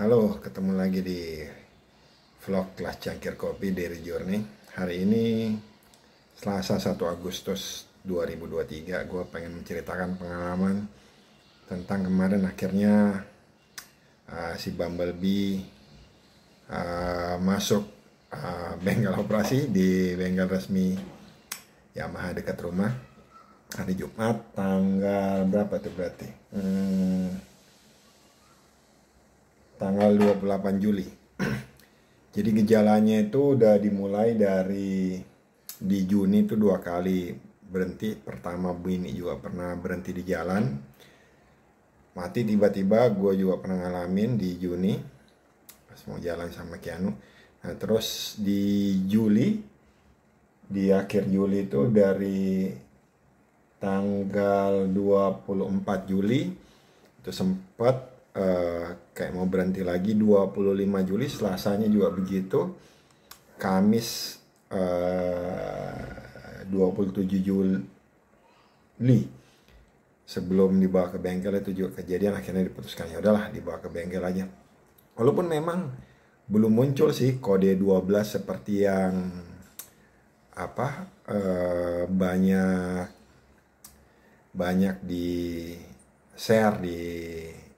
Halo, ketemu lagi di vlog kelas cangkir kopi dari Journey. Hari ini Selasa 1 Agustus 2023, gue pengen menceritakan pengalaman tentang kemarin akhirnya uh, si Bumblebee uh, masuk uh, bengkel operasi di bengkel resmi Yamaha dekat rumah hari Jumat tanggal berapa tuh berarti? Hmm, tanggal 28 Juli. Jadi gejalanya itu udah dimulai dari di Juni itu dua kali berhenti. Pertama Bu ini juga pernah berhenti di jalan. Mati tiba-tiba gue juga pernah ngalamin di Juni. Pas mau jalan sama Kianu. Nah terus di Juli, di akhir Juli itu dari tanggal 24 Juli itu sempat Eh, kayak mau berhenti lagi 25 Juli Selasanya juga begitu Kamis eh, uh, 27 Juli sebelum dibawa ke bengkel itu juga kejadian akhirnya diputuskan ya udahlah dibawa ke bengkel aja walaupun memang belum muncul sih kode 12 seperti yang apa uh, banyak banyak di share di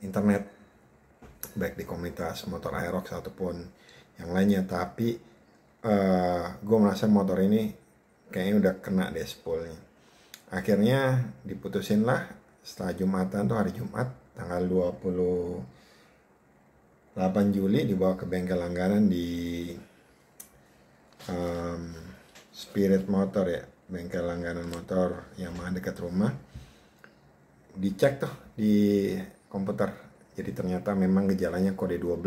internet baik di komunitas motor Aerox ataupun yang lainnya tapi uh, eh, gue merasa motor ini kayaknya udah kena deh spoolnya akhirnya diputusin lah setelah Jumatan tuh hari Jumat tanggal 28 Juli dibawa ke bengkel langganan di um, Spirit Motor ya bengkel langganan motor yang mana dekat rumah dicek tuh di komputer jadi ternyata memang gejalanya kode 12.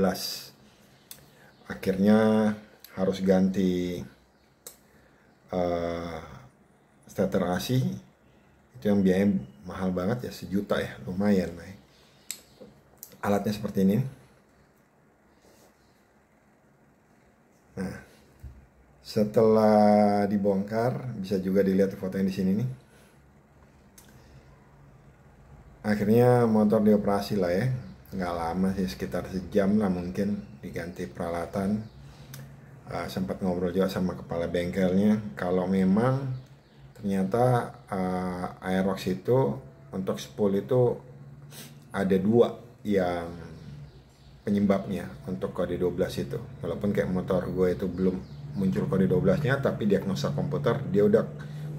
Akhirnya harus ganti uh, eh, stator AC. Itu yang biaya mahal banget ya, sejuta ya, lumayan. Alatnya seperti ini. Nah, setelah dibongkar, bisa juga dilihat foto yang di sini nih. Akhirnya motor dioperasi lah ya, nggak lama sih sekitar sejam lah mungkin diganti peralatan uh, sempat ngobrol juga sama kepala bengkelnya kalau memang ternyata uh, Aerox itu untuk spool itu ada dua yang penyebabnya untuk kode 12 itu walaupun kayak motor gue itu belum muncul kode 12 nya tapi diagnosa komputer dia udah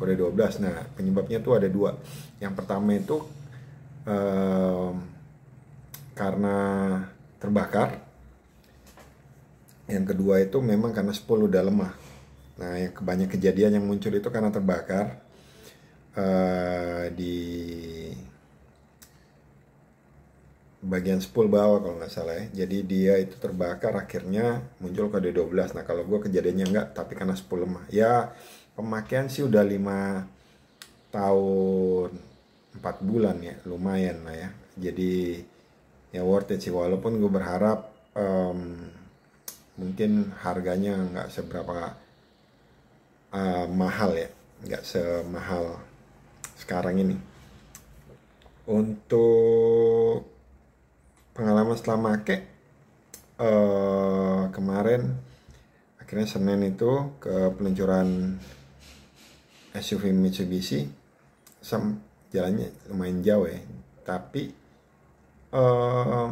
kode 12 nah penyebabnya tuh ada dua yang pertama itu uh, karena terbakar. Yang kedua itu memang karena spool udah lemah. Nah, yang banyak kejadian yang muncul itu karena terbakar uh, di bagian spool bawah kalau nggak salah ya. Jadi dia itu terbakar akhirnya muncul kode 12. Nah, kalau gue kejadiannya nggak, tapi karena spool lemah. Ya, pemakaian sih udah 5 tahun 4 bulan ya, lumayan lah ya. Jadi ya worth it sih walaupun gue berharap um, mungkin harganya nggak seberapa uh, mahal ya nggak semahal sekarang ini untuk pengalaman setelah make uh, kemarin akhirnya Senin itu ke peluncuran SUV Mitsubishi Sem jalannya lumayan jauh ya tapi uh,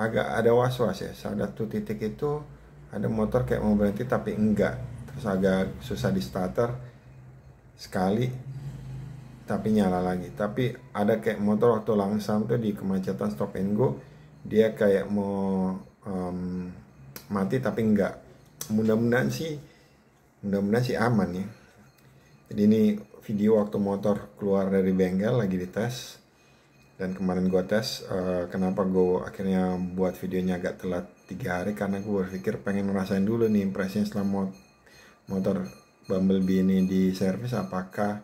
agak ada was-was ya satu titik itu ada motor kayak mau berhenti tapi enggak terus agak susah di starter sekali tapi nyala lagi tapi ada kayak motor waktu langsam tuh di kemacetan stop and go dia kayak mau um, mati tapi enggak mudah-mudahan sih mudah-mudahan sih aman ya jadi ini video waktu motor keluar dari bengkel lagi dites dan kemarin gue tes uh, kenapa gue akhirnya buat videonya agak telat tiga hari karena gue berpikir pengen ngerasain dulu nih impresinya selama motor Bumblebee ini di servis apakah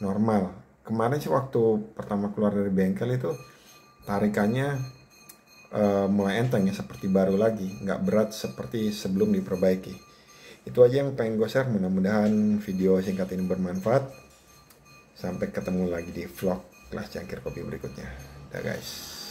normal kemarin sih waktu pertama keluar dari bengkel itu tarikannya uh, mulai enteng ya seperti baru lagi nggak berat seperti sebelum diperbaiki itu aja yang pengen gue share mudah-mudahan video singkat ini bermanfaat sampai ketemu lagi di vlog kelas cangkir kopi berikutnya. Dah guys.